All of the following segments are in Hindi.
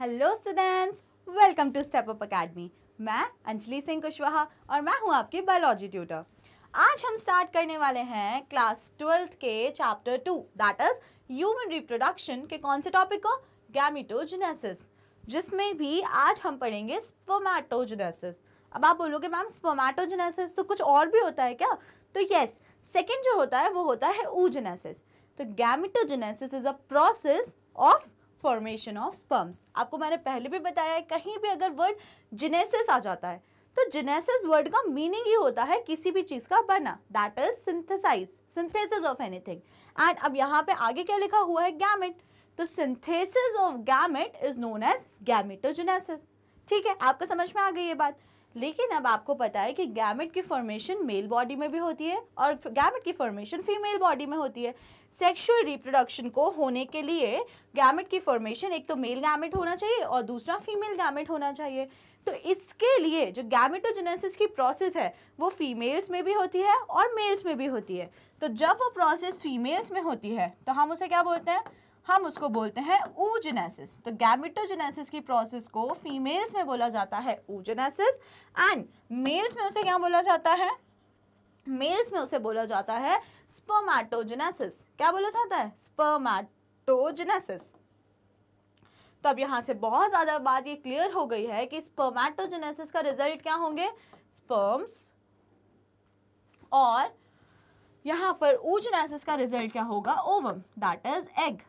Hello students welcome to step up academy मैं अंजलि सिंह कुशवाहा और मैं हूं आपकी बायोलॉजी ट्यूटर आज हम स्टार्ट करने वाले हैं क्लास ट्वेल्थ के chapter two that is human reproduction के कौन से टॉपिक को गैमिटोजेनेसिस जिसमें भी आज हम पढ़ेंगे स्पोमैटोजेनेसिस अब आप बोलोगे मैम स्पोमैटोजेनेसिस तो कुछ और भी होता है क्या तो यस सेकेंड जो होता है वो होता है ऊजेनेसिस तो gametogenesis is a process of formation of sperms आपको मैंने पहले भी बताया है कहीं भी अगर वर्ड जिनेसिस आ जाता है तो जिनेसिस वर्ड का मीनिंग ही होता है किसी भी चीज़ का बना that is synthesize synthesis of anything and अब यहाँ पे आगे क्या लिखा हुआ है गैमेट तो synthesis of gamete is known as gametogenesis ठीक है आपको समझ में आ गई ये बात लेकिन अब आपको पता है कि गैमेट की फॉर्मेशन मेल बॉडी में भी होती है और गैमेट की फॉर्मेशन फीमेल बॉडी में होती है सेक्शुअल रिप्रोडक्शन को होने के लिए गैमेट की फॉर्मेशन एक तो मेल गैमेट होना चाहिए और दूसरा फीमेल गैमेट होना चाहिए तो इसके लिए जो गैमेटोजेनेसिस की प्रोसेस है वो फीमेल्स में भी होती है और मेल्स में भी होती है तो जब वो प्रोसेस फीमेल्स में होती है तो हम उसे क्या बोलते हैं हम उसको बोलते हैं ऊजनेसिस तो गैमिटोजेनेसिस की प्रोसेस को फीमेल्स में बोला जाता है ऊजनेसिस एंड मेल्स में उसे क्या बोला जाता है मेल्स में उसे बोला जाता है स्पर्माटोजेनेसिस क्या बोला जाता है स्पर्माटोजेनेसिस तो अब यहां से बहुत ज़्यादा बात ये क्लियर हो गई है कि स्पर्माटोजेनेसिस का रिजल्ट क्या होंगे स्पर्म्स और यहां पर ऊजनेसिस का रिजल्ट क्या होगा ओवम दैट इज एग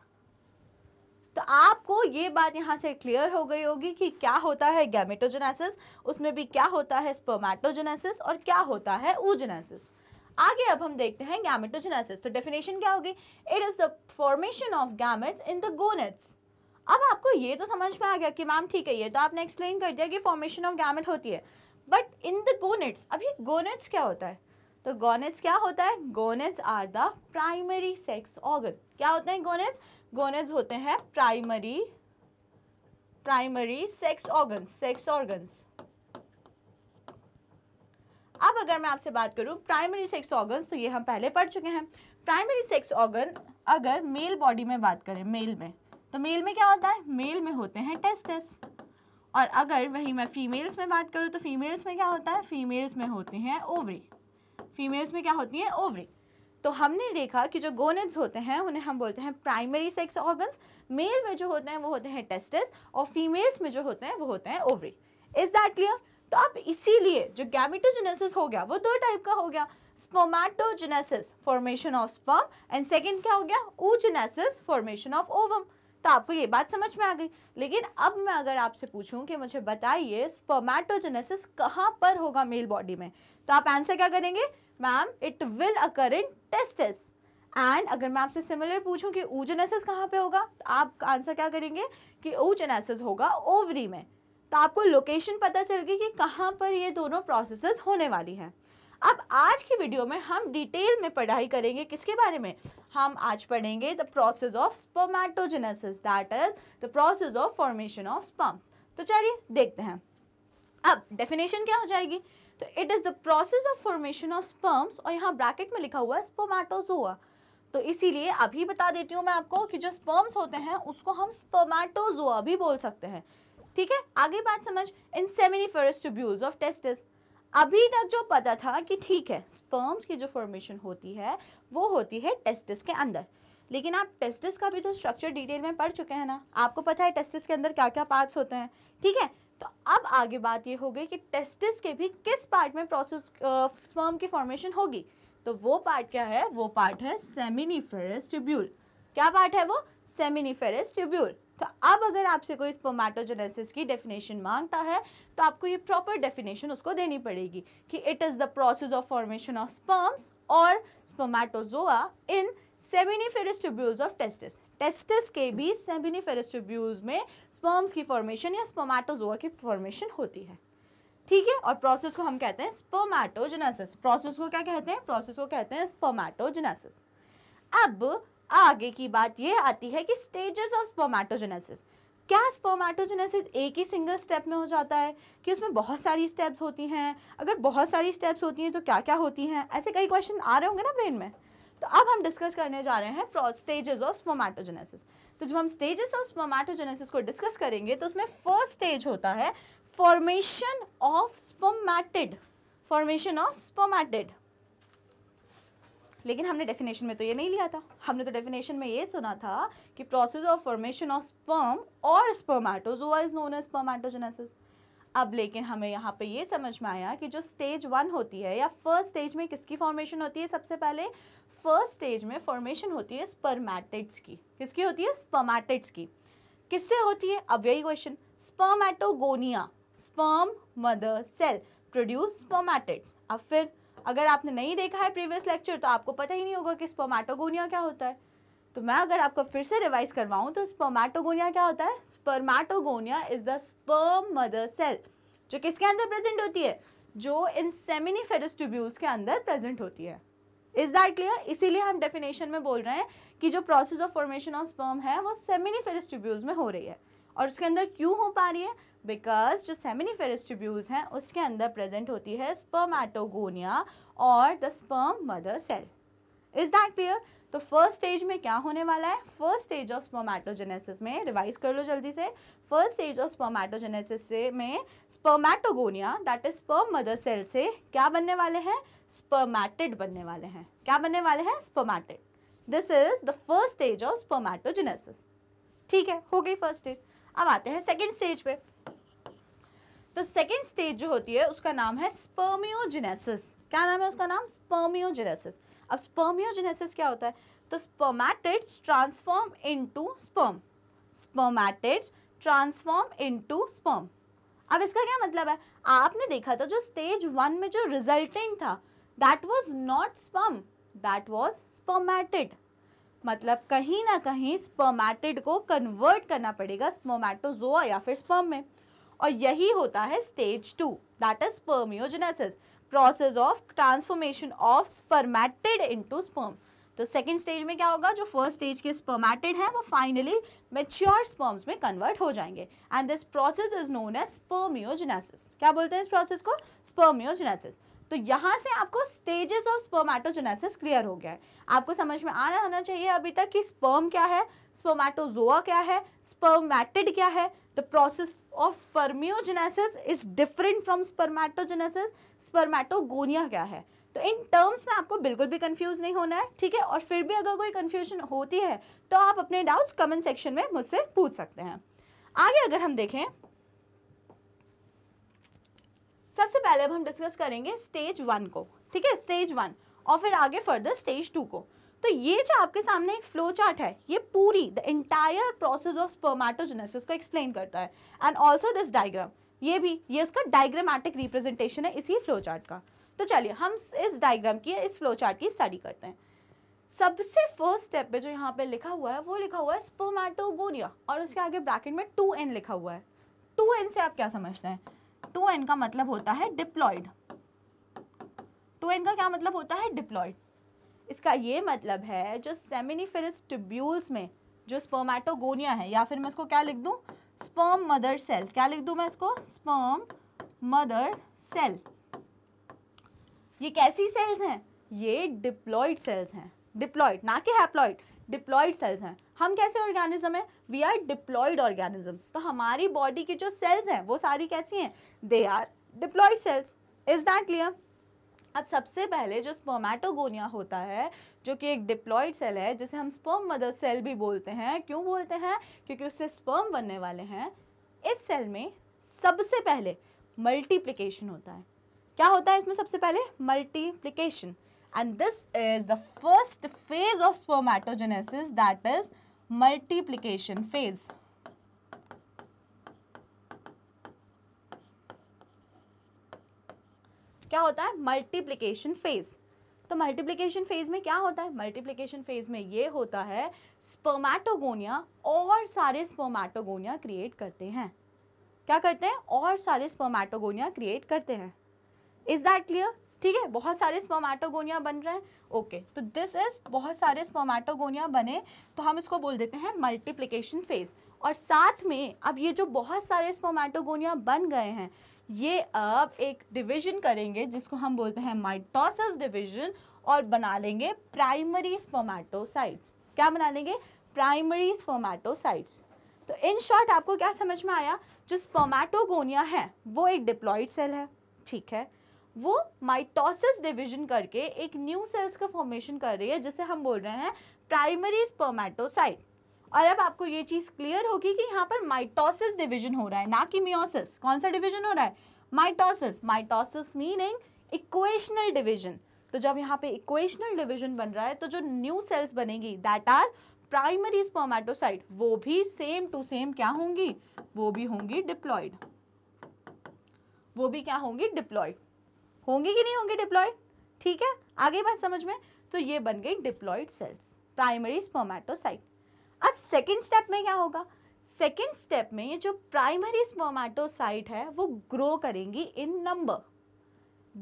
तो आपको ये बात यहाँ से क्लियर हो गई होगी कि क्या होता है गैमेटोजेनेसिस उसमें भी क्या होता है स्पर्माटोजेनेसिस और क्या होता है ऊजेनेसिस आगे अब हम देखते हैं गैमेटोजेनेसिस तो डेफिनेशन क्या होगी it is the formation of gametes in the gonads अब आपको ये तो समझ में आ गया कि मैम ठीक है ये तो आपने एक्सप्लेन कर दिया कि फॉर्मेशन ऑफ गैमेट होती है बट इन द गोनेट्स अब ये गोनेट्स क्या होता है तो गोनेट्स क्या होता है gonads are the primary sex organ क्या होते हैं गोनेट्स गोनेज होते हैं primary primary sex organs sex organs अब अगर मैं आपसे बात करूं प्राइमरी सेक्स ऑर्गन्स तो ये हम पहले पढ़ चुके हैं प्राइमरी सेक्स ऑर्गन अगर मेल बॉडी में बात करें मेल में तो मेल में क्या होता है मेल में होते हैं टेस्टेस और अगर वही मैं फीमेल्स में बात करूँ तो फीमेल्स में क्या होता है फीमेल्स में होते हैं ओवरी फीमेल्स में क्या होती हैं ओवरी तो हमने देखा कि जो गोनेड्स होते हैं उन्हें हम बोलते हैं प्राइमरी सेक्स ऑर्गन्स मेल में जो होते हैं वो होते हैं टेस्टिस और फीमेल्स में जो होते हैं वो होते हैं ओवरी इज़ दैट क्लियर तो अब इसीलिए जो गैमिटोजेनेसिस हो गया वो दो टाइप का हो गया spermatogenesis formation of sperm and second क्या हो गया ऊजेनेसिस फॉर्मेशन ऑफ ओवम तो आपको ये बात समझ में आ गई लेकिन अब मैं अगर आपसे पूछूं कि मुझे बताइए स्पोमैटोजेनेसिस कहाँ पर होगा मेल बॉडी में तो आप आंसर क्या करेंगे ma'am it will occur in testis and अगर मैं आपसे सिमिलर पूछूं कि ऊजनेसिस कहाँ पे होगा तो आप आंसर क्या करेंगे कि ऊजनेसिस होगा ओवरी में तो आपको लोकेशन पता चल गई कि कहाँ पर ये दोनों प्रोसेस होने वाली हैं अब आज की वीडियो में हम डिटेल में पढ़ाई करेंगे किसके बारे में हम आज पढ़ेंगे the process of spermatogenesis that is the process of formation of sperm तो चलिए देखते हैं अब डेफिनेशन क्या हो जाएगी तो it is the process of formation of sperms और यहाँ ब्रैकेट में लिखा हुआ है स्पोमैटोजोआ तो इसीलिए अभी बता देती हूँ मैं आपको कि जो स्पर्म्स होते हैं उसको हम स्पोमैटोजोआ भी बोल सकते हैं ठीक है आगे बात समझ इन सेमिनिफेरस ऑफ टेस्टिस अभी तक जो पता था कि ठीक है स्पर्म्स की जो फॉर्मेशन होती है वो होती है टेस्टिस के अंदर लेकिन आप टेस्टिस का भी तो स्ट्रक्चर डिटेल में पढ़ चुके हैं ना आपको पता है टेस्टिस के अंदर क्या क्या पार्ट्स होते हैं ठीक है तो अब आगे बात ये हो गई कि टेस्टिस के भी किस पार्ट में प्रोसेस स्पर्म की फॉर्मेशन होगी तो वो पार्ट क्या है वो पार्ट है सेमिनिफेरस ट्यूब्यूल क्या पार्ट है वो सेमिनिफेरस ट्यूब्यूल तो अब अगर आपसे कोई स्पोमैटोजेनेसिस की डेफिनेशन मांगता है तो आपको ये प्रॉपर डेफिनेशन उसको देनी पड़ेगी कि it is the process of formation of sperms और spermatozoa in seminiferous tubules of testis testis के भी सेमिनीफेरस ट्यूब्यूल्स में स्पर्म्स की फॉर्मेशन या स्पोमैटोजोआ की फॉर्मेशन होती है ठीक है और प्रोसेस को हम कहते हैं स्पोमैटोजेनेसिस प्रोसेस को क्या कहते हैं प्रोसेस को कहते हैं स्पोमैटोजेनेसिस अब आगे की बात यह आती है कि स्टेजेस ऑफ स्पोमैटोजेनेसिस क्या स्पोमैटोजेनेसिस एक ही सिंगल स्टेप में हो जाता है कि उसमें बहुत सारी स्टेप्स होती हैं अगर बहुत सारी स्टेप्स होती हैं तो क्या क्या होती हैं ऐसे कई क्वेश्चन आ रहे होंगे ना ब्रेन में तो अब हम डिस्कस करने जा रहे हैं स्टेजेस ऑफ स्पोमैटोजेनेसिस तो जब हम स्टेजेस ऑफ स्पोमैटोजेनेसिस को डिस्कस करेंगे तो उसमें फर्स्ट स्टेज होता है formation of spermatid formation of spermatid लेकिन हमने डेफिनेशन में तो ये नहीं लिया था हमने तो डेफिनेशन में ये सुना था कि process of formation of sperm और spermatozoa is known as spermatogenesis अब लेकिन हमें यहाँ पे ये समझ में आया कि जो स्टेज वन होती है या फर्स्ट स्टेज में किसकी फॉर्मेशन होती है सबसे पहले फर्स्ट स्टेज में फॉर्मेशन होती है स्पर्मैटिड्स की किसकी होती है स्पर्मैटिड्स की किससे होती है अब यही question spermatogonia sperm mother cell produce spermatids अब फिर अगर आपने नहीं देखा है प्रीवियस लेक्चर तो आपको पता ही नहीं होगा कि स्पर्मैटोगोनिया क्या होता है तो मैं अगर आपको फिर से रिवाइज करवाऊँ तो स्पर्माटोगोनिया क्या होता है spermatogonia is the sperm mother cell जो किसके अंदर प्रेजेंट होती है जो इन सेमिनी फेरिस्टिब्यूल्स के अंदर प्रेजेंट होती है इज दैट क्लियर इसीलिए हम डेफिनेशन में बोल रहे हैं कि जो process of formation of sperm है वो सेमिनी फेरिस्टिब्यूल्स में हो रही है और उसके अंदर क्यों हो पा रही है बिकॉज जो सेमिनी फेरिस्टिब्यूल्स हैं उसके अंदर प्रेजेंट होती है स्पर्माटोगोनिया और the sperm mother cell is that clear तो फर्स्ट स्टेज में क्या होने वाला है फर्स्ट स्टेज ऑफ स्पर्मेटोजेनेसिस में रिवाइज कर लो जल्दी से फर्स्ट स्टेज ऑफ स्पर्मेटोजेनेसिस से में spermatogonia that is sperm mother cell से क्या बनने वाले हैं स्पर्मेटेड बनने वाले हैं क्या बनने वाले हैं spermatid this is the first stage of spermatogenesis ठीक है हो गई फर्स्ट स्टेज अब आते हैं सेकेंड स्टेज पे तो सेकेंड स्टेज जो होती है उसका नाम है स्पर्मियोजेनेसिस क्या नाम है उसका नाम स्पर्मियोजेनेसिस अब स्पर्मियोजेनेसिस क्या होता है तो spermatids transform into sperm spermatids transform into sperm अब इसका क्या मतलब है आपने देखा था जो स्टेज वन में जो रिजल्टेंट था that was not sperm that was spermatid मतलब कहीं ना कहीं स्पर्मैटिड को कन्वर्ट करना पड़ेगा स्पर्मैटोजोआ या फिर स्पर्म में और यही होता है stage two that is spermiogenesis process of transformation of spermatid into sperm तो सेकेंड स्टेज में क्या होगा जो फर्स्ट स्टेज के स्पर्मेटेड हैं वो फाइनली मेच्योर स्पर्म्स में कन्वर्ट हो जाएंगे and this process is known as spermiogenesis क्या बोलते हैं इस प्रोसेस को स्पर्मियोजेनेसिस तो यहाँ से आपको स्टेजेस ऑफ स्पर्मेटोजेनेसिस क्लियर हो गया है आपको समझ में आना होना चाहिए अभी तक कि स्पर्म क्या है स्पर्मेटोजोआ क्या है स्पर्मैटिड क्या है the process of spermiogenesis is different from spermatogenesis spermatogonia क्या है तो इन टर्म्स में आपको बिल्कुल भी कंफ्यूज नहीं होना है ठीक है और फिर भी अगर कोई कन्फ्यूजन होती है तो आप अपने डाउट्स कमेंट सेक्शन में मुझसे पूछ सकते हैं आगे अगर हम देखें सबसे पहले अब हम डिस्कस करेंगे स्टेज वन को ठीक है स्टेज वन और फिर आगे फर्दर स्टेज टू को तो ये जो आपके सामने एक फ्लो चार्ट है ये पूरी the entire process of spermatogenesis को एक्सप्लेन करता है एंड ऑल्सो दिस डायग्राम ये भी ये उसका डायग्रामेटिक रिप्रेजेंटेशन है इसी फ्लो चार्ट का तो चलिए हम इस डायग्राम की इस फ्लो चार्ट की स्टडी करते हैं सबसे फर्स्ट स्टेप पे जो यहाँ पे लिखा हुआ है वो लिखा हुआ है स्पोमैटोगोनिया और उसके आगे ब्रैकेट में टू एन लिखा हुआ है टू एन से आप क्या समझते हैं टू एन का मतलब होता है डिप्लॉयड टू एन का क्या मतलब होता है डिप्लॉयड इसका ये मतलब है जो सेमिनिफेरस ट्यूब्यूल्स में जो स्पर्मेटोगोनिया है या फिर मैं इसको क्या लिख दूँ स्पर्म मदर सेल क्या लिख दूँ मैं इसको स्पर्म मदर सेल ये कैसी सेल्स हैं ये डिप्लॉयड सेल्स हैं डिप्लॉयड ना कि हैप्लॉयड डिप्लॉयड सेल्स हैं हम कैसे ऑर्गेनिज्म हैं वी आर डिप्लॉयड ऑर्गेनिज्म तो हमारी बॉडी की जो सेल्स हैं वो सारी कैसी हैं they are diploid cells is that clear अब सबसे पहले जो स्पोमैटोगोनिया होता है जो कि एक डिप्लॉयड सेल है जिसे हम स्पर्म मदर सेल भी बोलते हैं क्यों बोलते हैं क्योंकि उससे स्पर्म बनने वाले हैं इस सेल में सबसे पहले मल्टीप्लिकेशन होता है क्या होता है इसमें सबसे पहले multiplication and this is the first phase of spermatogenesis that is multiplication phase क्या होता है मल्टीप्लीकेशन फेज़ तो मल्टीप्लीकेशन फेज में क्या होता है मल्टीप्लीकेशन फेज में ये होता है स्पर्मेटोगोनिया और सारे स्पर्मेटोगोनिया क्रिएट करते हैं क्या करते हैं और सारे स्पर्मेटोगोनिया क्रिएट करते हैं इज दैट क्लियर ठीक है बहुत सारे स्पर्मेटोगोनिया बन रहे हैं ओके okay, तो दिस इज बहुत सारे स्पर्मेटोगोनिया बने तो हम इसको बोल देते हैं मल्टीप्लीकेशन फेज और साथ में अब ये जो बहुत सारे स्पर्मेटोगोनिया बन गए हैं ये अब एक डिवीजन करेंगे जिसको हम बोलते हैं माइटोसिस डिवीजन और बना लेंगे प्राइमरी स्पोमैटोसाइट्स क्या बना लेंगे प्राइमरी स्पोमैटोसाइट्स तो इन शॉर्ट आपको क्या समझ में आया जो स्पोमैटोगोनिया है वो एक डिप्लॉइड सेल है ठीक है वो माइटोसिस डिवीजन करके एक न्यू सेल्स का फॉर्मेशन कर रही है जिसे हम बोल रहे हैं प्राइमरी स्पोमैटोसाइट और अब आपको ये चीज़ क्लियर होगी कि यहाँ पर माइटोसिस डिवीजन हो रहा है ना कि मियोसिस कौन सा डिवीजन हो रहा है mitosis mitosis meaning equational division तो जब यहाँ पे इक्वेशनल डिवीजन बन रहा है तो जो न्यू सेल्स बनेगी दैट आर प्राइमरी स्पर्मेटोसाइट वो भी सेम टू सेम क्या होंगी वो भी होंगी डिप्लॉयड वो भी क्या होंगी डिप्लॉयड होंगी कि नहीं होंगी डिप्लॉयड ठीक है आगे बात समझ में तो ये बन गई डिप्लॉयड सेल्स प्राइमरी स्पर्मेटोसाइट अब सेकेंड स्टेप में क्या होगा सेकेंड स्टेप में ये जो प्राइमरी स्मोमैटोसाइट है वो ग्रो करेंगी in number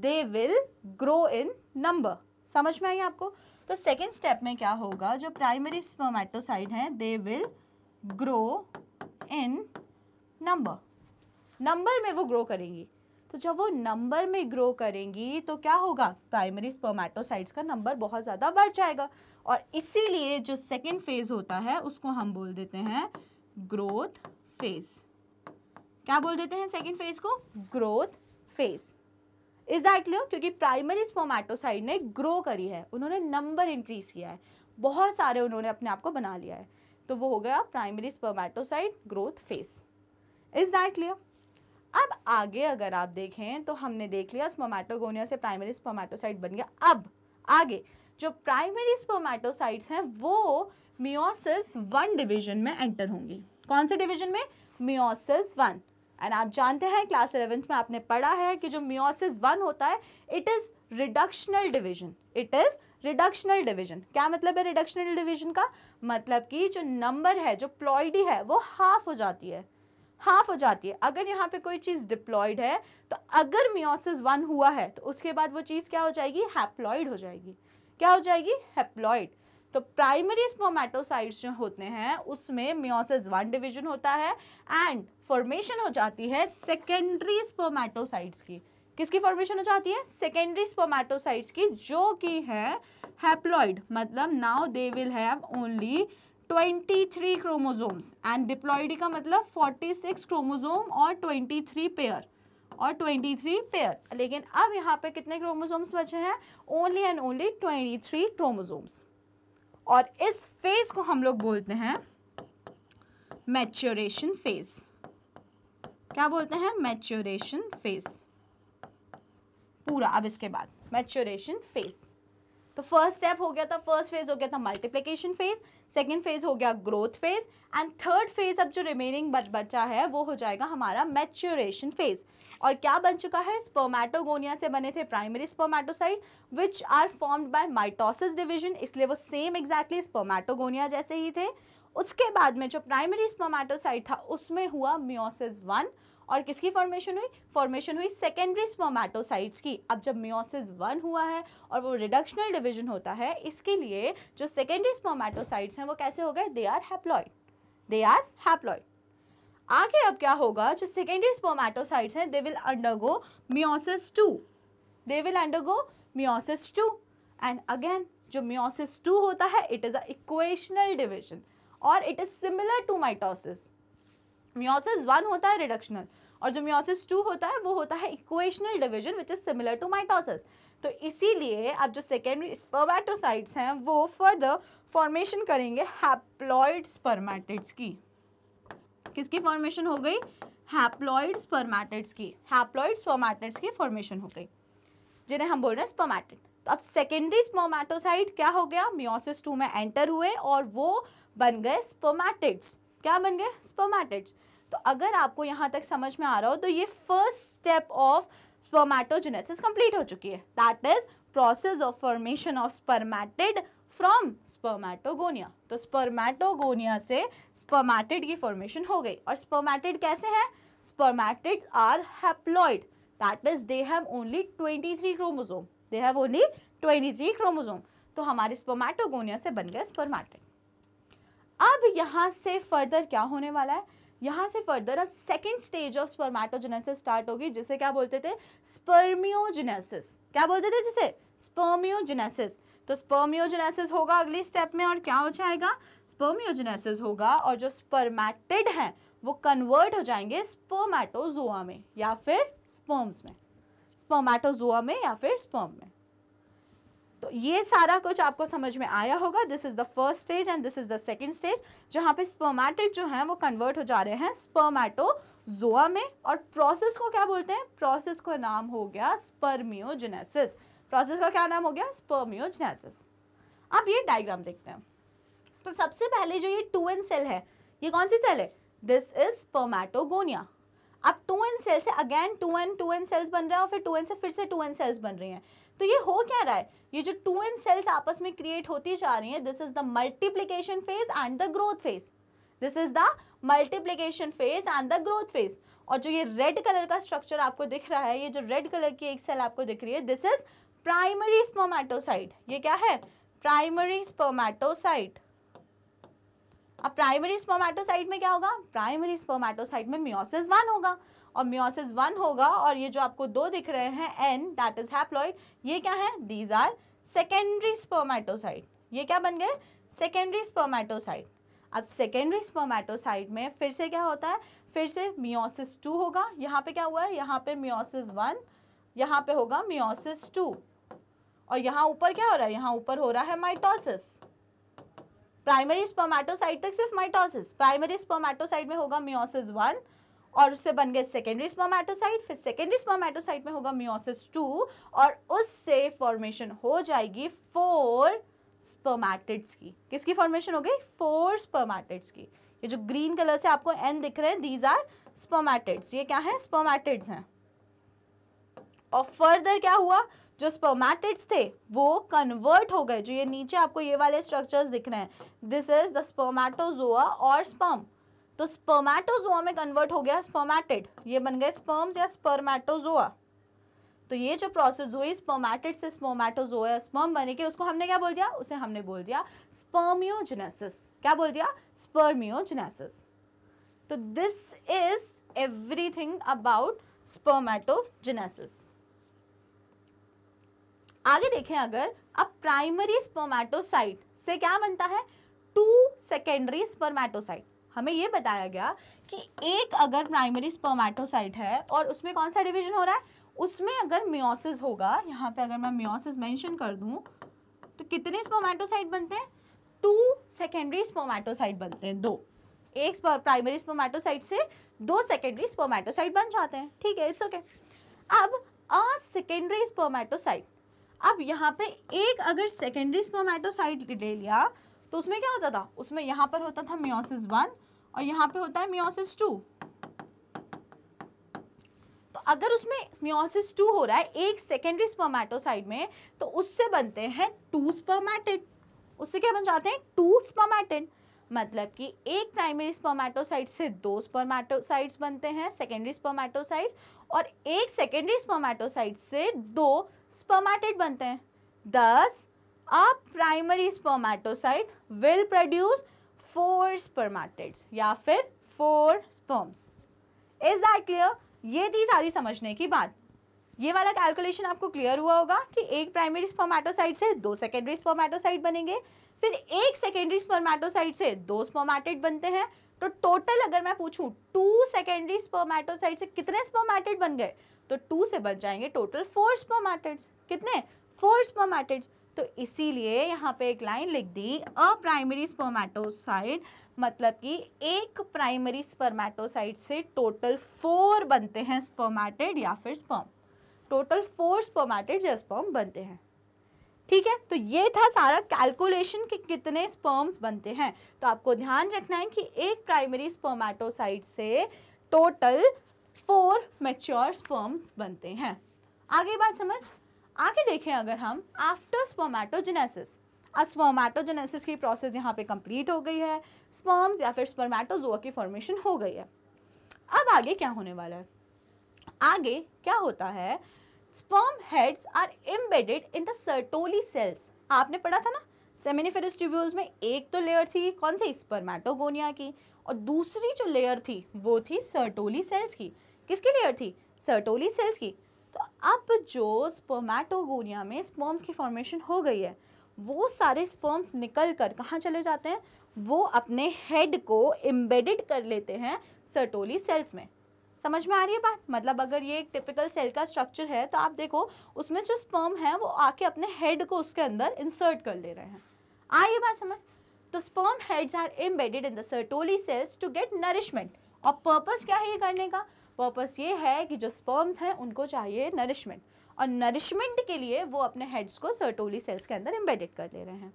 they will grow in number समझ में आई आपको तो सेकेंड स्टेप में क्या होगा जो प्राइमरी स्पर्मेटोसाइड है they will grow in number number में वो ग्रो करेंगी तो जब वो नंबर में ग्रो करेंगी तो क्या होगा प्राइमरी स्पोमैटोसाइट्स का नंबर बहुत ज़्यादा बढ़ जाएगा और इसीलिए जो सेकेंड फेज होता है उसको हम बोल देते हैं ग्रोथ फेज क्या बोल देते हैं सेकेंड फेज को growth phase is that clear क्योंकि प्राइमरी स्पोमैटोसाइड ने ग्रो करी है उन्होंने नंबर इंक्रीज किया है बहुत सारे उन्होंने अपने आप को बना लिया है तो वो हो गया primary spermatocyte growth phase is that clear अब आगे अगर आप देखें तो हमने देख लिया स्पोमैटोगोनिया से प्राइमरी स्पोमैटोसाइड बन गया अब आगे जो प्राइमरी स्पोमैटोसाइट्स हैं वो मियोसिस वन डिवीजन में एंटर होंगी कौन से डिवीजन में मियोसिस वन एंड आप जानते हैं क्लास इलेवेंथ में आपने पढ़ा है कि जो मियोसिस वन होता है it is reductional division it is reductional division क्या मतलब है रिडक्शनल डिवीजन का मतलब कि जो नंबर है जो प्लॉइडी है वो हाफ हो जाती है हाफ हो जाती है अगर यहाँ पे कोई चीज़ डिप्लॉयड है तो अगर मियोसिस वन हुआ है तो उसके बाद वो चीज़ क्या हो जाएगी हैप्लॉयड हो जाएगी क्या हो जाएगी हेप्लॉइड तो प्राइमरी स्पोमैटोसाइट्स जो होते हैं उसमें मियोसिस वन डिवीजन होता है एंड फॉर्मेशन हो जाती है सेकेंडरी स्पोमैटोसाइट्स की किसकी फॉर्मेशन हो जाती है सेकेंडरी स्पोमैटोसाइट्स की जो कि है हैप्लॉइड मतलब now they will have only 23 chromosomes and diploidy का मतलब 46 क्रोमोसोम और 23 पेयर और 23 पेयर लेकिन अब यहाँ पे कितने क्रोमोसोम्स बचे हैं ओनली एंड ओनली 23 क्रोमोजोम्स और इस फेज को हम लोग बोलते हैं मैच्योरेशन फेज क्या बोलते हैं मैच्योरेशन फेज पूरा अब इसके बाद मैच्योरेशन फेज तो फर्स्ट स्टेप हो गया था फर्स्ट फेज हो गया था मल्टीप्लीकेशन फेज सेकेंड फेज हो गया growth phase and third phase अब जो रिमेनिंग बच बचा है वो हो जाएगा हमारा मैच्योरेशन फेज और क्या बन चुका है स्पर्मेटोगोनिया से बने थे primary spermatocyte which are formed by mitosis division इसलिए वो सेम एग्जैक्टली स्पर्मेटोगोनिया जैसे ही थे उसके बाद में जो प्राइमरी स्पर्मेटोसाइट था उसमें हुआ म्योसिस वन और किसकी फॉर्मेशन हुई फॉर्मेशन हुई सेकेंडरी स्पोमैटोसाइट्स की अब जब म्योसिस वन हुआ है और वो रिडक्शनल डिविजन होता है इसके लिए जो सेकेंडरी स्पोमैटोसाइट्स हैं वो कैसे हो गए they are haploid they are haploid आगे अब क्या होगा जो सेकेंडरी स्पर्मेटोसाइट्स हैं they will undergo meiosis two they will undergo meiosis two and again जो म्योसिस टू होता है it is a equational division और it is similar to mitosis meiosis one होता है रिडक्शनल और जो म्योसिस टू होता है वो होता है equational division which is similar to mitosis तो इसीलिए अब जो सेकेंडरी स्पर्मेटोसाइट्स हैं वो फर्दर फॉर्मेशन करेंगे हैप्लॉइड स्पर्मेटिड्स की किसकी फॉर्मेशन हो गई हैप्लॉइड स्पर्मेटिड्स की हैप्लॉइड स्पर्मेटिड्स की फॉर्मेशन हो गई जिन्हें हम बोल रहे हैं स्पर्मेटिड तो अब सेकेंडरी स्पर्मेटोसाइट क्या हो गया म्योसिस टू में एंटर हुए और वो बन गए स्पर्मेटिड्स क्या बन गए स्पर्मैटिड्स तो अगर आपको यहाँ तक समझ में आ रहा हो तो ये first step of spermatogenesis complete हो चुकी है that is process of formation of spermatid from spermatogonia तो स्पर्मैटोगोनिया से स्पर्मैटिड की फॉर्मेशन हो गई और स्पर्मैटिड कैसे हैं spermatids are haploid that is they have only 23 chromosome they have only 23 chromosome तो हमारे स्पर्मैटोगोनिया से बन गए स्पर्मैटिड अब यहाँ से फर्दर क्या होने वाला है यहाँ से फर्दर अब second stage of spermatogenesis start होगी जिसे क्या बोलते थे स्पर्मियोजेनेसिस क्या बोलते थे जिसे स्पर्मियोजेनेसिस तो स्पर्मियोजेनेसिस होगा अगली स्टेप में और क्या हो जाएगा स्पर्मियोजेनेसिस होगा और जो स्पर्मेटिड हैं वो कन्वर्ट हो जाएंगे स्पर्मेटोजोआ में या फिर स्पर्म्स में स्पर्मेटोजोआ में या फिर स्पर्म में तो ये सारा कुछ आपको समझ में आया होगा this is the first stage and this is the second stage जहाँ पे स्पर्मैटिक जो है वो कन्वर्ट हो जा रहे हैं स्पर्मैटोजोआ में और प्रोसेस को क्या बोलते हैं प्रोसेस का नाम हो गया स्पर्मियोजेनेसिस प्रोसेस का क्या नाम हो गया स्पर्मियोजेनेसिस अब ये डायग्राम देखते हैं तो सबसे पहले जो ये टू एन सेल है ये कौन सी सेल है दिस इज स्पर्मैटोगोनिया अब टू एन सेल से again two n two n cells बन रहे हैं और फिर टू एन से फिर से टू एन सेल्स बन रही हैं तो ये हो क्या रहा है ये जो टू एन सेल्स आपस में क्रिएट होती जा रही है this is the multiplication phase and the growth phase this is the multiplication phase and the growth phase और जो ये रेड कलर का स्ट्रक्चर आपको दिख रहा है ये जो रेड कलर की एक सेल आपको दिख रही है दिस इज प्राइमरी स्पोमैटोसाइट ये क्या है प्राइमरी स्पोमैटोसाइट अब प्राइमरी स्पोमैटोसाइट में क्या होगा प्राइमरी स्पोमैटोसाइट में मियोसिस वन होगा और म्योसिस वन होगा और ये जो आपको दो दिख रहे हैं एन दैट इज हैप्लॉइड ये क्या है दीज आर सेकेंडरी स्पर्मेटोसाइट ये क्या बन गए सेकेंडरी स्पर्मेटोसाइट अब सेकेंडरी स्पर्मेटोसाइट में फिर से क्या होता है फिर से म्योसिस टू होगा यहाँ पे क्या हुआ है यहाँ पे म्योसिस वन यहाँ पे होगा म्योसिस टू और यहाँ ऊपर क्या हो रहा है यहाँ ऊपर हो रहा है माइटोसिस प्राइमरी स्पर्मेटोसाइट तक सिर्फ माइटोसिस प्राइमरी स्पर्मेटोसाइट में होगा म्योसिस वन और उससे बन गए सेकेंडरी स्पोमैटोसाइट फिर सेकेंडरी स्पोमैटोसाइट में होगा मियोसिस टू और उससे फॉर्मेशन हो जाएगी फोर स्पर्मैटिड्स की किसकी फॉर्मेशन हो गई फोर स्पर्मैटिड्स की ये जो ग्रीन कलर से आपको एन दिख रहे हैं दीज आर स्पर्मैटिड्स ये क्या है स्पर्मैटिड्स हैं और फर्दर क्या हुआ जो स्पर्मैटिड्स थे वो कन्वर्ट हो गए जो ये नीचे आपको ये वाले स्ट्रक्चर्स दिख रहे हैं दिस इज द स्पर्मैटोजोआ और स्पर्म तो स्पर्मैटोजोआ में कन्वर्ट हो गया स्पर्मैटेड ये बन गए स्पर्म्स या स्पर्मैटोजोआ तो ये जो प्रोसेस हुई स्पर्मैटेड से स्पर्मैटोजोआ या स्पर्म बने के उसको हमने क्या बोल दिया उसे हमने बोल दिया स्पर्मियोजेनेसिस क्या बोल दिया स्पर्मियोजेनेसिस तो this is everything about spermatogenesis आगे देखें अगर अब प्राइमरी स्पर्मैटोसाइट से क्या बनता है टू सेकेंडरी स्पर्मैटोसाइट हमें ये बताया गया कि एक अगर प्राइमरी स्पर्मेटोसाइट है और उसमें कौन सा डिवीजन हो रहा है उसमें अगर म्योसिस होगा यहाँ पे अगर मैं म्योसिस मेंशन कर दूँ तो कितने स्पोमैटोसाइट बनते हैं टू सेकेंडरी स्पोमैटोसाइट बनते हैं दो एक प्राइमरी स्पोमैटोसाइट से दो सेकेंडरी स्पोमैटोसाइट बन जाते हैं ठीक है इट्स ओके अब अ सेकेंडरी स्पोमैटोसाइट अब यहाँ पे एक अगर सेकेंडरी स्पोमैटोसाइट ले लिया तो उसमें क्या होता था उसमें यहाँ पर होता था म्योसिस वन और यहाँ पे होता है मियोसिस टू तो अगर उसमें मियोसिस टू हो रहा है एक सेकेंडरी स्पर्मेटोसाइड में तो उससे बनते हैं टू स्पर्मेटेड उससे क्या बन जाते हैं टू स्पर्मेटेड मतलब कि एक प्राइमरी स्पर्मेटोसाइट से दो स्पर्मेटोसाइट्स बनते हैं सेकेंडरी स्पर्मेटोसाइट्स और एक सेकेंडरी स्पर्मेटोसाइट से दो स्पर्मेटेड बनते हैं thus a primary spermatocyte will produce four spermatids या फिर four sperms is that clear ये थी सारी समझने की बात ये वाला कैलकुलेशन आपको क्लियर हुआ होगा कि एक प्राइमरी स्पर्माटोसाइट से दो सेकेंडरी स्पर्माटोसाइट बनेंगे फिर एक सेकेंडरी स्पर्माटोसाइट से दो स्पर्माटेड बनते हैं तो टोटल अगर मैं पूछूं टू सेकेंडरी स्पर्माटोसाइट से कितने स्पर्माटेड बन गए तो टू से बच जाएंगे टोटल फोर स्पर्माटेड्स कितने फोर स्पर्माटेड्स तो इसीलिए यहाँ पे एक लाइन लिख दी अ प्राइमरी स्पर्मेटोसाइड मतलब कि एक प्राइमरी स्पर्मेटोसाइड से टोटल फोर बनते हैं स्पर्मेटेड या फिर स्पर्म टोटल फोर स्पर्मेटेड या स्पर्म बनते हैं ठीक है तो ये था सारा कैलकुलेशन कि कितने स्पर्म्स बनते हैं तो आपको ध्यान रखना है कि एक प्राइमरी स्पर्मेटोसाइड से टोटल फोर मेच्योर स्पर्म्स बनते हैं आगे बात समझ आगे देखें अगर हम आफ्टर स्पर्मेटोजेनेसिस स्पर्मेटोजेनेसिस की प्रोसेस यहाँ पे कंप्लीट हो गई है स्पर्म्स या फिर स्पर्मेटोजोआ की फॉर्मेशन हो गई है अब आगे क्या होने वाला है आगे क्या होता है sperm heads are embedded in the Sertoli cells आपने पढ़ा था ना सेमिनिफेरस ट्यूब्यूल्स में एक तो लेयर थी कौन सी स्पर्मेटोगोनिया की और दूसरी जो लेयर थी वो थी सर्टोली सेल्स की किसकी लेयर थी सर्टोली सेल्स की तो अब जो स्पर्मेटोगोनिया में स्पर्म्स की फॉर्मेशन हो गई है वो सारे स्पर्म्स निकल कर कहाँ चले जाते हैं वो अपने हेड को एम्बेडेड कर लेते हैं सर्टोली सेल्स में समझ में आ रही है बात मतलब अगर ये एक टिपिकल सेल का स्ट्रक्चर है तो आप देखो उसमें जो स्पर्म है वो आके अपने हेड को उसके अंदर इंसर्ट कर ले रहे हैं आ रही है बात समझ तो sperm heads are embedded in the Sertoli cells to get nourishment और पर्पस क्या है ये करने का पर्पस ये है कि जो स्पर्म्स हैं उनको चाहिए नरिशमेंट और नरिशमेंट के लिए वो अपने हेड्स को सर्टोली सेल्स के अंदर एम्बेडेड कर ले रहे हैं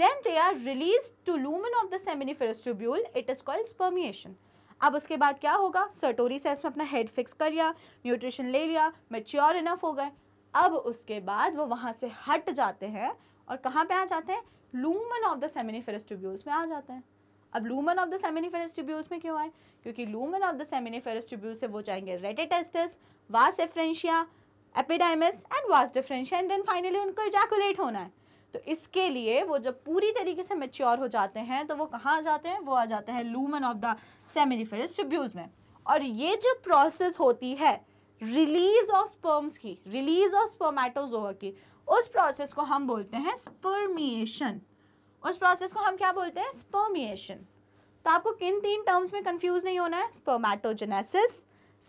then they are release to lumen of the semini tubule it is called spermiation अब उसके बाद क्या होगा सर्टोरी सेल्स में अपना हेड फिक्स कर लिया न्यूट्रिशन ले लिया मेच्योर इनफ हो गए अब उसके बाद वो वहाँ से हट जाते हैं और कहाँ पे आ जाते हैं लूमन ऑफ द सेमिनी फेरेस्टिब्यूल्स में आ जाते हैं अब लूमन ऑफ द सेमिनी फेरेस्टिब्यूल्स में क्यों आए क्योंकि लूमन ऑफ द सेमिनी फेरेस्टिब्यूल से वो चाहेंगे rete testis vas efferentia epididymis and vas deferentia and then finally उनको इजैकुलेट होना है तो इसके लिए वो जब पूरी तरीके से मेच्योर हो जाते हैं तो वो कहाँ आ जाते हैं वो आ जाते हैं लूमन ऑफ द सेमिनी फेरेस्टिब्यूल्स में और ये जो प्रोसेस होती है रिलीज ऑफ स्पर्म्स की रिलीज ऑफ स्पर्मेटोजोआ की उस प्रोसेस को हम बोलते हैं स्पर्मिएशन उस प्रोसेस को हम क्या बोलते हैं स्पर्मिएशन तो आपको किन तीन टर्म्स में कंफ्यूज नहीं होना है स्पर्मैटोजेनेसिस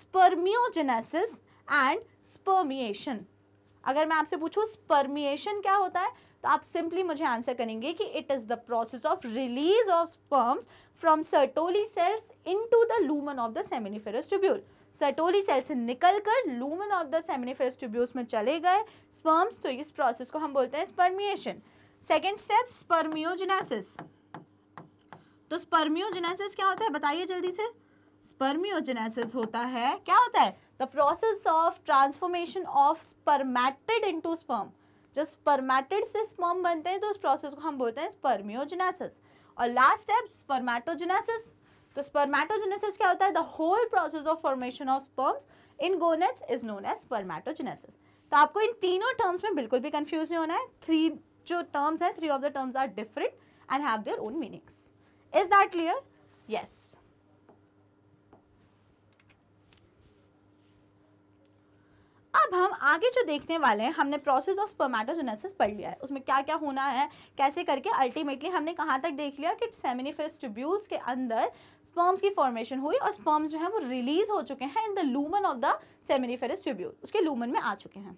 स्पर्मियोजेनेसिस एंड स्पर्मिएशन अगर मैं आपसे पूछूं स्पर्मिएशन क्या होता है तो आप सिंपली मुझे आंसर करेंगे कि it is the process of release of sperms from Sertoli cells into the lumen of the seminiferous tubule Sertoli cell से निकल कर lumen of the seminiferous tubules में चले गए स्पर्म्स तो इस प्रोसेस को हम बोलते हैं स्पर्मिएशन सेकेंड स्टेप स्पर्मियोजेनेसिस तो स्पर्मियोजेनेसिस क्या होता है बताइए जल्दी से स्पर्मियोजेनेसिस होता है क्या होता है the process of transformation of spermatid into sperm जब स्पर्मैटेड से स्पर्म बनते हैं तो उस प्रोसेस को हम बोलते हैं स्पर्मियोजेनेसिस और लास्ट स्टेप स्पर्मैटोजेनेसिस तो स्पर्मैटोजेनेसिस क्या होता है the whole process of formation of sperms in gonads is known as spermatogenesis तो आपको इन तीनों टर्म्स में बिल्कुल भी कंफ्यूज नहीं होना है थ्री जो टर्म्स हैं three of the terms are different and have their own meanings is that clear yes अब हम आगे जो देखने वाले हैं हमने प्रोसेस ऑफ स्पर्माटोजेनेसिस पढ़ लिया है उसमें क्या क्या होना है कैसे करके अल्टीमेटली हमने कहाँ तक देख लिया कि सेमिनिफेस ट्यूब्यूल्स के अंदर स्पर्म्स की फॉर्मेशन हुई और स्पर्म्स जो है वो रिलीज हो चुके हैं in the lumen of the seminiferous tubule उसके लूमन में आ चुके हैं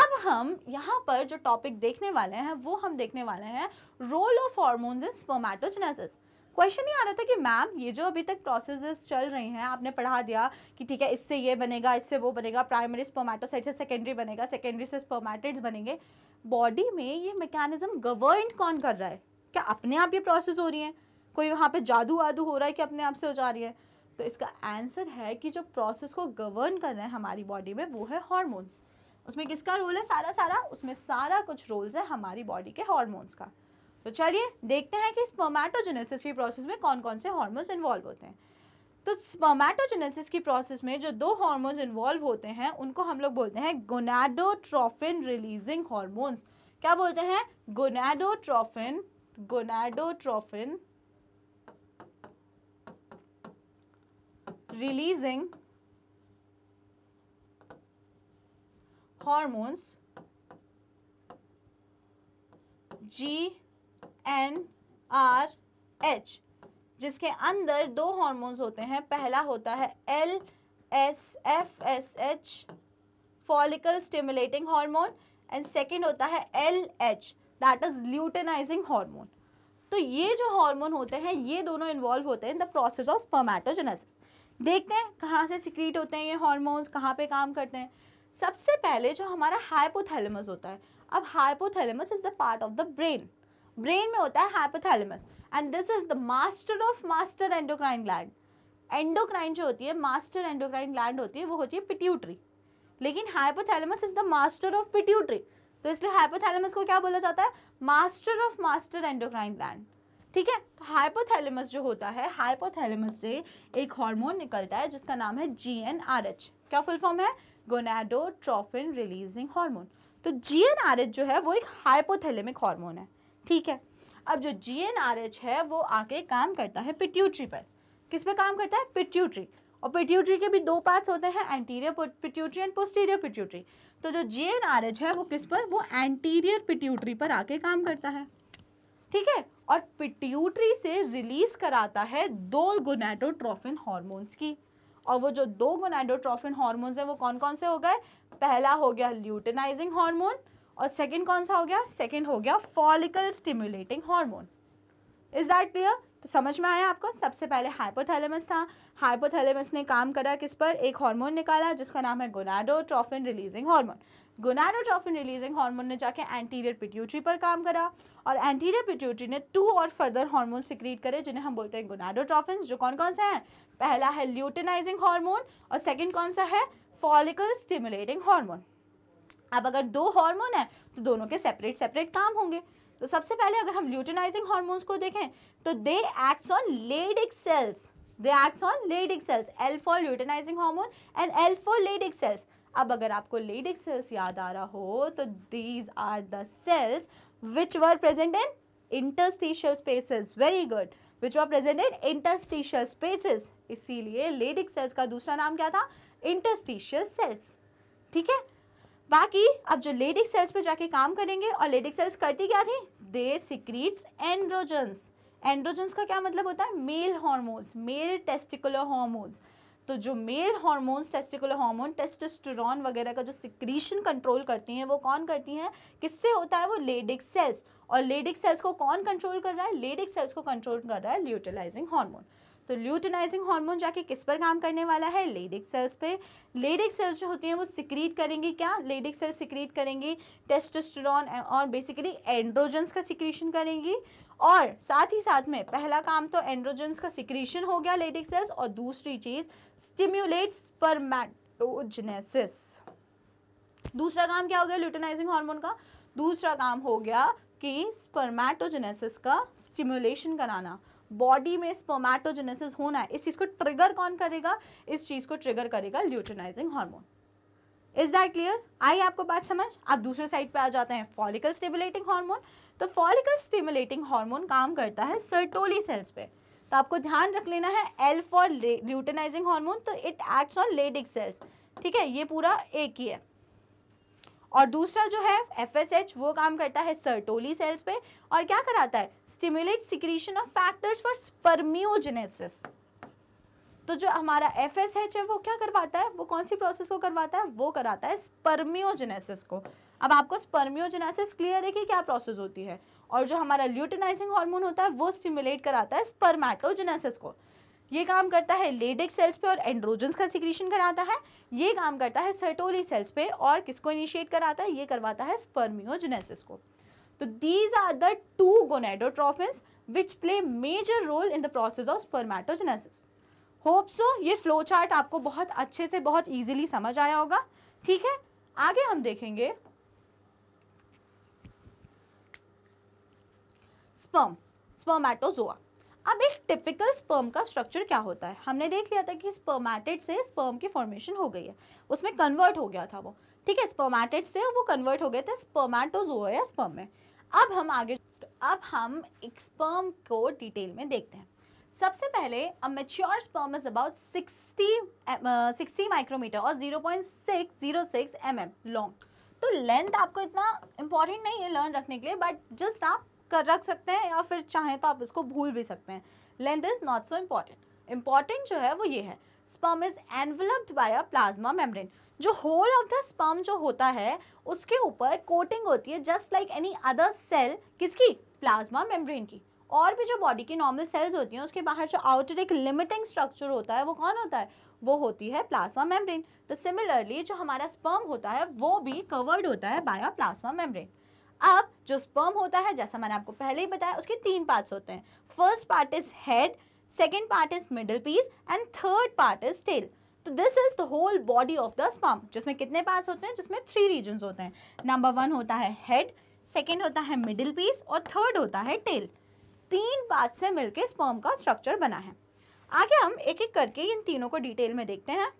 अब हम यहाँ पर जो टॉपिक देखने वाले हैं वो हम देखने वाले हैं role of hormones in spermatogenesis question ये आ रहा था कि मैम ये जो अभी तक प्रोसेसेस चल रही हैं आपने पढ़ा दिया कि ठीक है इससे ये बनेगा इससे वो बनेगा प्राइमरी स्पर्मेटोसाइट से सेकेंडरी बनेगा सेकेंडरी से स्पर्मेटिड्स बनेंगे बॉडी में ये मैकेनिज्म गवर्न कौन कर रहा है क्या अपने आप ये प्रोसेस हो रही है कोई वहाँ पर जादू वादू हो रहा है कि अपने आप से हो जा रही है तो इसका आंसर है कि जो प्रोसेस को गवर्न कर रहे हैं हमारी बॉडी में वो है हॉर्मोन्स उसमें किसका रोल है सारा सारा उसमें सारा कुछ रोल्स है हमारी बॉडी के हॉर्मोन्स का तो चलिए देखते हैं कि स्पोमैटोजेनेसिस की प्रोसेस में कौन कौन से हॉर्मोन्स इन्वॉल्व होते हैं तो स्पोमैटोजेनेसिस की प्रोसेस में जो दो हॉर्मोन्स इन्वॉल्व होते हैं उनको हम लोग बोलते हैं गोनाडोट्रोफिन रिलीजिंग हॉर्मोन्स क्या बोलते हैं gonadotrophin gonadotrophin releasing hormones G N R H जिसके अंदर दो हॉर्मोन्स होते हैं पहला होता है L S F S H follicle stimulating hormone and second होता है L H that is luteinizing hormone तो ये जो हॉर्मोन होते हैं ये दोनों इन्वॉल्व होते हैं in the process of spermatogenesis देखते हैं कहाँ से सिक्रीट होते हैं ये हॉर्मोन्स कहाँ पे काम करते हैं सबसे पहले जो हमारा हाइपोथैलेमस होता है अब hypothalamus is the part of the brain brain में होता है hypothalamus and this is the master of master endocrine gland endocrine जो होती है मास्टर एंडोक्राइन ग्लैंड होती है वो होती है पिट्यूटरी लेकिन hypothalamus is the master of pituitary तो इसलिए हाइपोथैलेमस को क्या बोला जाता है master of master endocrine gland ठीक है तो हाइपोथैलेमस जो होता है हाइपोथैलेमस से एक हार्मोन निकलता है जिसका नाम है जी एन आर एच क्या फुल फॉर्म है गोनाडोट्रोफिन रिलीजिंग हार्मोन तो जी जो है वो एक हाइपोथैलेमिक हार्मोन है ठीक है अब जो जी है वो आके काम करता है पिट्यूट्री पर किस पे काम करता है पिट्यूट्री और पिट्यूट्री के भी दो पार्ट्स होते हैं anterior pituitary and posterior pituitary तो जो जी है वो किस पर वो एंटीरियर पिट्यूटरी पर आके काम करता है ठीक है और पिट्यूट्री से रिलीज कराता है दो गोनेटोट्रोफिन हॉर्मोन्स की और वो जो दो गोनाडोट्रोफिन हॉर्मोन्स हैं वो कौन कौन से हो गए पहला हो गया ल्यूटेनाइजिंग हार्मोन और सेकंड कौन सा हो गया सेकंड हो गया follicle stimulating hormone is that clear तो समझ में आया आपको सबसे पहले हाइपोथैलेमस था हाइपोथैलेमस ने काम करा किस पर एक हार्मोन निकाला जिसका नाम है gonadotrophin releasing hormone gonadotrophin releasing hormone ने जाके एंटीरियर पिट्यूटरी पर काम करा और एंटीरियर पिट्यूटरी ने टू और फर्दर हार्मोन सिक्रीट करे जिन्हें हम बोलते हैं गोनाडोट्रोफिन जो कौन कौन से हैं पहला है ल्यूटिनाइजिंग हार्मोन और सेकेंड कौन सा है फॉलिकल स्टिमुलेटिंग हार्मोन अब अगर दो हार्मोन है तो दोनों के सेपरेट सेपरेट काम होंगे तो सबसे पहले अगर हम ल्यूटिनाइजिंग हार्मोन्स को देखें तो they acts on Leydig cells they acts on Leydig cells L for luteinizing hormone and L for Leydig cells अब अगर आपको लेडिक सेल्स याद आ रहा हो तो these are the cells which were present in interstitial spaces very good which were present in interstitial spaces इसीलिए लेडिक सेल्स का दूसरा नाम क्या था इंटरस्टिशियल सेल्स ठीक है बाकी अब जो लेडिक सेल्स पे जाके काम करेंगे और लेडिक सेल्स करती क्या थी दे सिक्रीट्स एंड्रोजन्स एंड्रोजन्स का क्या मतलब होता है male hormones male testicular hormones तो जो male hormones testicular hormone testosterone वगैरह का जो सिक्रीशन कंट्रोल करती हैं वो कौन करती हैं किससे होता है वो लेडिक सेल्स और लेडिक सेल्स को कौन कंट्रोल कर रहा है लेडिक सेल्स को कंट्रोल कर रहा है ल्यूटिलाइजिंग हार्मोन तो ल्यूटनाइजिंग हार्मोन जाके किस पर काम करने वाला है लेडिक सेल्स पे लेडिक सेल्स जो होती हैं वो सिक्रीट करेंगी क्या लेडिक सेल्स सिक्रीट करेंगी टेस्टोस्टेरोन और बेसिकली एंड्रोजन्स का सिक्रीशन करेंगी और साथ ही साथ में पहला काम तो एंड्रोजन्स का सिक्रीशन हो गया लेडिक सेल्स और दूसरी चीज़ स्टिम्यूलेट स्पर्मैटोजनेसिस दूसरा काम क्या हो गया ल्यूटनाइजिंग हार्मोन का दूसरा काम हो गया कि स्पर्मेटोजेनेसिस का स्टिम्यूलेशन कराना बॉडी में स्पर्मेटोजेनेसिस होना है इस चीज़ को ट्रिगर कौन करेगा इस चीज़ को ट्रिगर करेगा luteinizing hormone is that clear आई आपको बात समझ आप दूसरे साइड पे आ जाते हैं फॉलिकल स्टिमुलेटिंग हार्मोन तो फॉलिकल स्टेबुलेटिंग हार्मोन काम करता है सर्टोली सेल्स पे तो आपको ध्यान रख लेना है एल फॉर ल्यूटनाइजिंग हार्मोन तो it acts on Leydig cells ठीक है ये पूरा एक ही है और दूसरा जो है एफ वो काम करता है सर्टोली सेल्स पे और क्या कराता है stimulate secretion of factors for spermiogenesis तो जो हमारा एफ एस एच है वो क्या करवाता है वो कौन सी प्रोसेस को करवाता है वो कराता है स्पर्मियोजेनेसिस को अब आपको स्पर्मियोजेनेसिस क्लियर है कि क्या प्रोसेस होती है और जो हमारा ल्यूटिनाइजिंग हार्मोन होता है वो स्टिमुलेट कराता है स्पर्मेटोजेनेसिस को ये काम करता है लेडिक सेल्स पे और एंड्रोजन्स का सिक्रीशन कराता है ये काम करता है सर्टोली सेल्स पे और किसको इनिशिएट कराता है ये करवाता है स्पर्मियोजेनेसिस को तो these are the two gonadotrophins which play major role in the process of spermatogenesis hope so ये फ्लो चार्ट आपको बहुत अच्छे से बहुत ईजिली समझ आया होगा ठीक है आगे हम देखेंगे स्पर्म स्पर्मेटोजोआ अब एक टिपिकल स्पर्म का स्ट्रक्चर क्या होता है हमने देख लिया था कि स्पर्मैटेड से स्पर्म की फॉर्मेशन हो गई है उसमें कन्वर्ट हो गया था वो ठीक है स्पर्मैटेड से वो कन्वर्ट हो गए थे स्पर्मैटोजो या स्पर्म में अब हम आगे अब हम एक स्पर्म को डिटेल में देखते हैं सबसे पहले a mature sperm is about 60 sixty micrometer और सिक्स एम एम लॉन्ग तो लेंथ आपको इतना इंपॉर्टेंट नहीं है लर्न रखने के लिए बट जस्ट आप कर रख सकते हैं या फिर चाहें तो आप इसको भूल भी सकते हैं length is not so important important जो है वो ये है sperm is enveloped by a plasma membrane जो होल ऑफ द स्पर्म जो होता है उसके ऊपर कोटिंग होती है just like any other cell किसकी प्लाज्मा मेम्ब्रेन की और भी जो बॉडी की नॉर्मल सेल्स होती हैं उसके बाहर जो आउटर एक लिमिटिंग स्ट्रक्चर होता है वो कौन होता है वो होती है प्लाज्मा मेम्ब्रेन तो सिमिलरली जो हमारा स्पर्म होता है वो भी कवर्ड होता है बाया प्लाज्मा मेम्ब्रेन अब जो स्पर्म होता है जैसा मैंने आपको पहले ही बताया उसके तीन पार्ट्स होते हैं first part is head second part is middle piece and third part is tail तो this is the whole body of the sperm जिसमें कितने पार्ट्स होते हैं जिसमें थ्री रीजन होते हैं नंबर वन होता है हेड सेकेंड होता है मिडिल पीस और थर्ड होता है टेल तीन पार्ट से मिलकर स्पर्म का स्ट्रक्चर बना है आगे हम एक एक करके इन तीनों को डिटेल में देखते हैं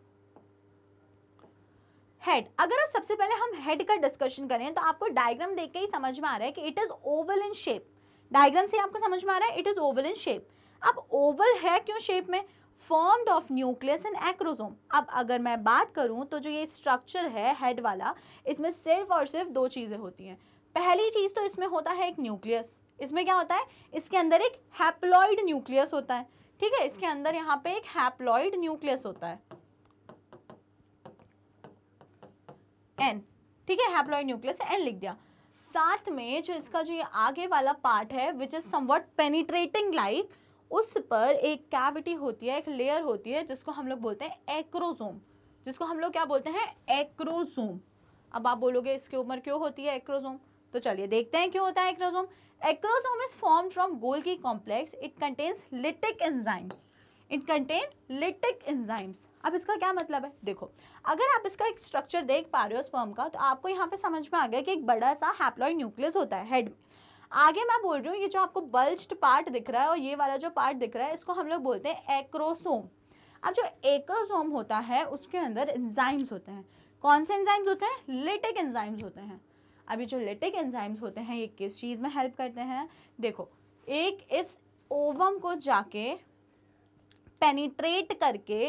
हेड अगर आप सबसे पहले हम हेड का डिस्कशन करें तो आपको डायग्राम देख के ही समझ में आ रहा है कि it is oval in shape diagram से आपको समझ में आ रहा है it is oval in shape अब ओवल है क्यों शेप में formed of nucleus and acrosome अब अगर मैं बात करूं तो जो ये स्ट्रक्चर है हेड वाला इसमें सिर्फ और सिर्फ दो चीज़ें होती हैं पहली चीज़ तो इसमें होता है एक न्यूक्लियस इसमें क्या होता है इसके अंदर एक हैप्लॉइड न्यूक्लियस होता है ठीक है इसके अंदर यहाँ पे एक हैप्लॉइड न्यूक्लियस होता है एन ठीक है हैप्लॉइड न्यूक्लियस एन लिख दिया साथ में जो इसका जो ये आगे वाला पार्ट है which is somewhat penetrating like उस पर एक कैविटी होती है एक लेयर होती है जिसको हम लोग बोलते हैं एक्रोजोम जिसको हम लोग क्या बोलते हैं एक्रोजोम अब आप बोलोगे इसके उम्र क्यों होती है एक्रोजोम तो चलिए देखते हैं क्यों होता है acrosome acrosome is form from Golgi complex it contains lytic enzymes it contain lytic enzymes अब इसका क्या मतलब है देखो अगर आप इसका एक स्ट्रक्चर देख पा रहे हो स्पर्म का तो आपको यहाँ पे समझ में आ गया कि एक बड़ा सा हैप्लॉय न्यूक्लियस होता है हेड में आगे मैं बोल रही हूँ ये जो आपको बल्ज्ड पार्ट दिख रहा है और ये वाला जो पार्ट दिख रहा है इसको हम लोग बोलते हैं एक्रोसोम अब जो एक्रोसोम होता है उसके अंदर इंजाइम्स होते हैं कौन से एंजाइम्स होते हैं लिटिक एंजाइम्स होते हैं अभी जो लिटिक एंजाइम्स होते हैं ये किस चीज़ में हेल्प करते हैं देखो एक इस ओवम को जाके पेनिट्रेट करके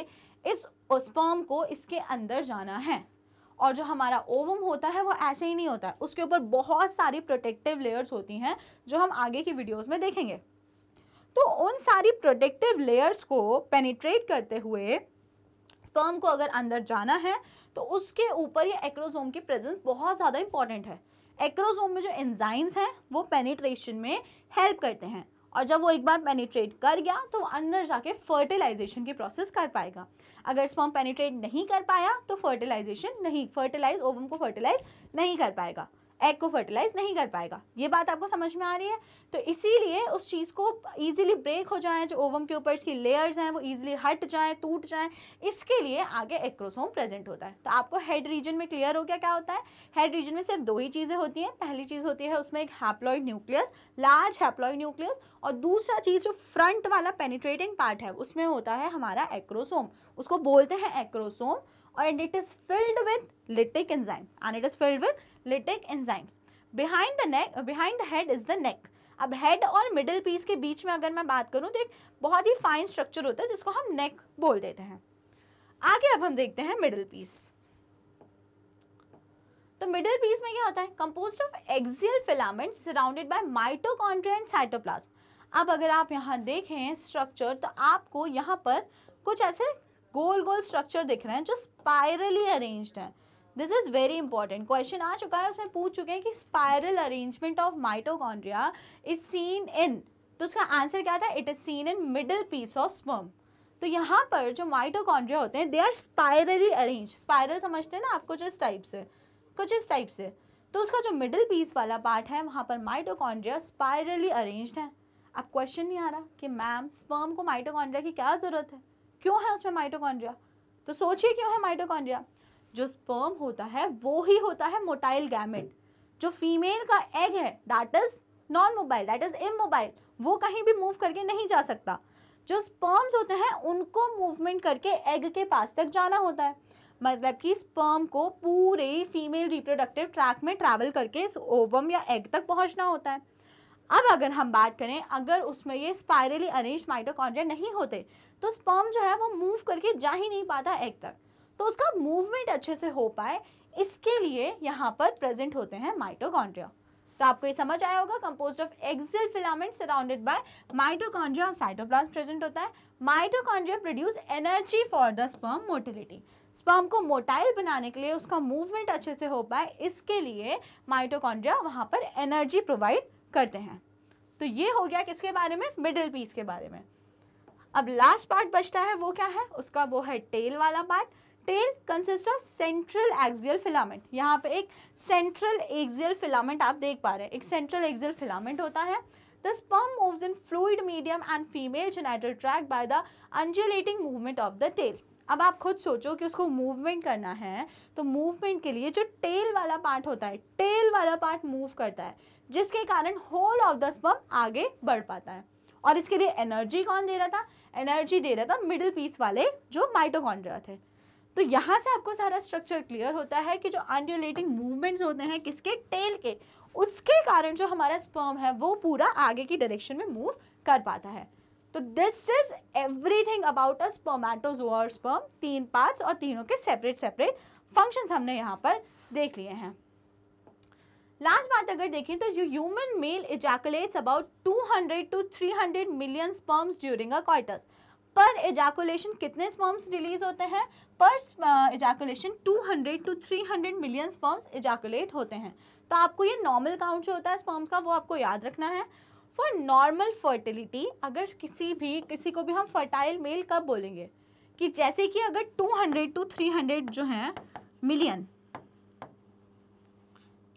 इस स्पर्म को इसके अंदर जाना है और जो हमारा ओवम होता है वो ऐसे ही नहीं होता है उसके ऊपर बहुत सारी प्रोटेक्टिव लेयर्स होती हैं जो हम आगे की वीडियोस में देखेंगे तो उन सारी प्रोटेक्टिव लेयर्स को पेनिट्रेट करते हुए स्पर्म को अगर अंदर जाना है तो उसके ऊपर ये एक्रोजोम की प्रेजेंस बहुत ज़्यादा इंपॉर्टेंट है एक्रोजोम में जो एंजाइम्स हैं वो पेनिट्रेशन में हेल्प करते हैं और जब वो एक बार पेनीट्रेट कर गया तो वो अंदर जाके फर्टिलाइजेशन की प्रोसेस कर पाएगा अगर स्पॉम पेनीट्रेट नहीं कर पाया तो फर्टिलाइजेशन नहीं फर्टिलाइज ओवम को फर्टिलाइज नहीं कर पाएगा एग को फर्टिलाइज नहीं कर पाएगा ये बात आपको समझ में आ रही है तो इसीलिए उस चीज़ को ईजिली ब्रेक हो जाए जो ओवम के ऊपर इसकी लेयर्स हैं वो ईजिली हट जाए टूट जाए इसके लिए आगे एक्रोसोम प्रेजेंट होता है तो आपको हेड रीजन में क्लियर हो गया क्या होता है हेड रीजन में सिर्फ दो ही चीज़ें होती हैं पहली चीज़ होती है उसमें एक haploid nucleus large haploid nucleus और दूसरा चीज़ जो फ्रंट वाला पेनिट्रेटिंग पार्ट है उसमें होता है हमारा एक्रोसोम उसको बोलते हैं acrosome and it is filled with lytic enzyme and it is filled with lytic enzymes. Behind the neck, behind the head is the neck. ab head aur middle piece ke beech mein agar main baat karu to ek bahut hi fine structure hota hai jisko hum neck bol dete hain aage ab hum dekhte hain middle piece तो मिडिल पीस में क्या होता है compose of axial filament surrounded by mitochondria and cytoplasm अब अगर आप यहाँ देखें स्ट्रक्चर तो आपको यहाँ पर कुछ ऐसे गोल गोल स्ट्रक्चर दिख रहे हैं जो स्पायरली अरेंज्ड हैं this is very important question आ चुका है उसमें पूछ चुके हैं कि spiral arrangement of mitochondria is seen in तो उसका आंसर क्या था it is seen in middle piece of sperm तो यहाँ पर जो माइटोकॉन्ड्रिया होते हैं they are spirally arrange spiral समझते हैं ना आप कुछ इस टाइप से कुछ इस टाइप से तो उसका जो मिडिल पीस वाला पार्ट है वहाँ पर माइटोकॉन्ड्रिया स्पायरली अरेंज्ड है अब क्वेश्चन नहीं आ रहा कि मैम स्पर्म को माइटोकॉन्ड्रिया की क्या ज़रूरत है क्यों है उसमें माइटोकॉन्ड्रिया तो सोचिए क्यों है माइटोकॉन्ड्रिया जो स्पर्म होता है वो ही होता है मोटाइल गैमेट जो फीमेल का एग है that is non mobile that is immobile वो कहीं भी मूव करके नहीं जा सकता जो स्पर्म्स होते हैं उनको मूवमेंट करके एग के पास तक जाना होता है मतलब कि स्पर्म को पूरे फीमेल रिप्रोडक्टिव ट्रैक में ट्रैवल करके ओवम या एग तक पहुंचना होता है अब अगर हम बात करें अगर उसमें ये स्पायरली अरेंज माइटोकॉन्ड्रिया नहीं होते तो स्पर्म जो है वो मूव करके जा ही नहीं पाता एग तक तो उसका मूवमेंट अच्छे से हो पाए इसके लिए यहाँ पर प्रेजेंट होते हैं माइटोकॉन्ड्रिया तो आपको ये समझ आया होगा compose of axial filament surrounded by mitochondria और साइटोप्लाज्म प्रेजेंट होता है mitochondria produce energy for the sperm motility sperm को मोटाइल बनाने के लिए उसका मूवमेंट अच्छे से हो पाए इसके लिए माइटोकॉन्ड्रिया वहाँ पर एनर्जी प्रोवाइड करते हैं तो ये हो गया किसके बारे में मिडिल पीस के बारे में अब लास्ट पार्ट बचता है वो क्या है उसका वो है टेल वाला part tail consist of central axial filament यहाँ पे एक सेंट्रल एक्सियल फिलामेंट आप देख पा रहे हैं एक सेंट्रल एक्सियल फिलामेंट होता है the sperm moves in fluid medium and female genital tract by the undulating movement of the tail अब आप खुद सोचो कि उसको मूवमेंट करना है तो मूवमेंट के लिए जो टेल वाला पार्ट होता है टेल वाला पार्ट मूव करता है जिसके कारण होल ऑफ द स्पर्म आगे बढ़ पाता है और इसके लिए एनर्जी कौन दे रहा था एनर्जी दे रहा था मिडिल पीस वाले जो माइटोकॉन्ड्रिया थे तो यहाँ से आपको सारा स्ट्रक्चर क्लियर होता है कि जो अंडुलेटिंग मूवमेंट्स होते हैं किसके टेल के उसके कारण जो हमारा स्पर्म है वो पूरा आगे की डायरेक्शन में मूव कर पाता है तो this is everything about a spermatozoa और स्पर्म तीन पार्ट्स और तीनों के सेपरेट सेपरेट फंक्शंस हमने यहाँ पर देख लिए हैं लास्ट बात अगर देखें तो you human male ejaculates about 200 to 300 million sperms during a coitus पर एजाकुलेशन कितने स्पर्म्स रिलीज होते हैं पर ejaculation 200 to 300 million sperms ejaculate होते हैं तो आपको ये नॉर्मल काउंट जो होता है स्पर्म्स का वो आपको याद रखना है फॉर नॉर्मल फर्टिलिटी अगर किसी भी किसी को भी हम फर्टाइल मेल कब बोलेंगे कि जैसे कि अगर 200 टू 300 जो है मिलियन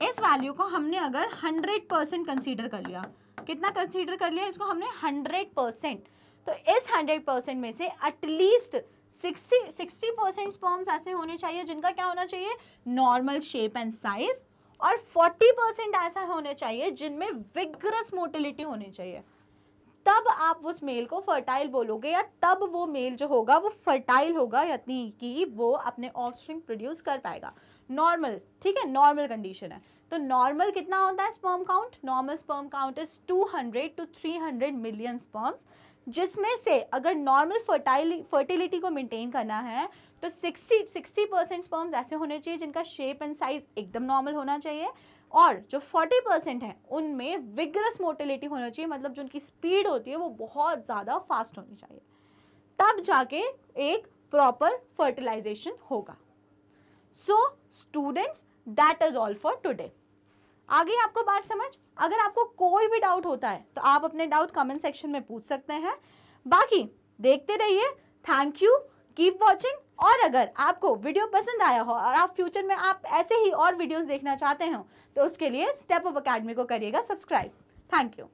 इस वैल्यू को हमने अगर 100 परसेंट कंसिडर कर लिया कितना कंसीडर कर लिया इसको हमने 100 परसेंट तो इस 100 परसेंट में से एटलीस्ट 60 60 परसेंट स्पर्म्स ऐसे होने चाहिए जिनका क्या होना चाहिए नॉर्मल शेप एंड साइज़ और 40 परसेंट ऐसा होने चाहिए जिनमें विग्रस मोटिलिटी होनी चाहिए तब आप उस मेल को फर्टाइल बोलोगे या तब वो मेल जो होगा वो फर्टाइल होगा यानी कि वो अपने ऑफस्प्रिंग प्रोड्यूस कर पाएगा नॉर्मल ठीक है नॉर्मल कंडीशन है तो नॉर्मल कितना होता है sperm count normal sperm count is 200 to hundred million sperms जिसमें से अगर नॉर्मल फर्टाइल फर्टिलिटी को मेंटेन करना है तो 60 60 परसेंट स्पर्म्स ऐसे होने चाहिए जिनका शेप एंड साइज एकदम नॉर्मल होना चाहिए और जो 40 परसेंट है उनमें विग्रस मोटिलिटी होना चाहिए मतलब जो उनकी स्पीड होती है वो बहुत ज़्यादा फास्ट होनी चाहिए तब जाके एक प्रॉपर फर्टिलाइजेशन होगा so students that is all for today आगे आपको बात समझ अगर आपको कोई भी डाउट होता है तो आप अपने डाउट कमेंट सेक्शन में पूछ सकते हैं बाकी देखते रहिए थैंक यू कीप वॉचिंग और अगर आपको वीडियो पसंद आया हो और आप फ्यूचर में आप ऐसे ही और वीडियोस देखना चाहते हो तो उसके लिए स्टेप अप अकेडमी को करिएगा सब्सक्राइब थैंक यू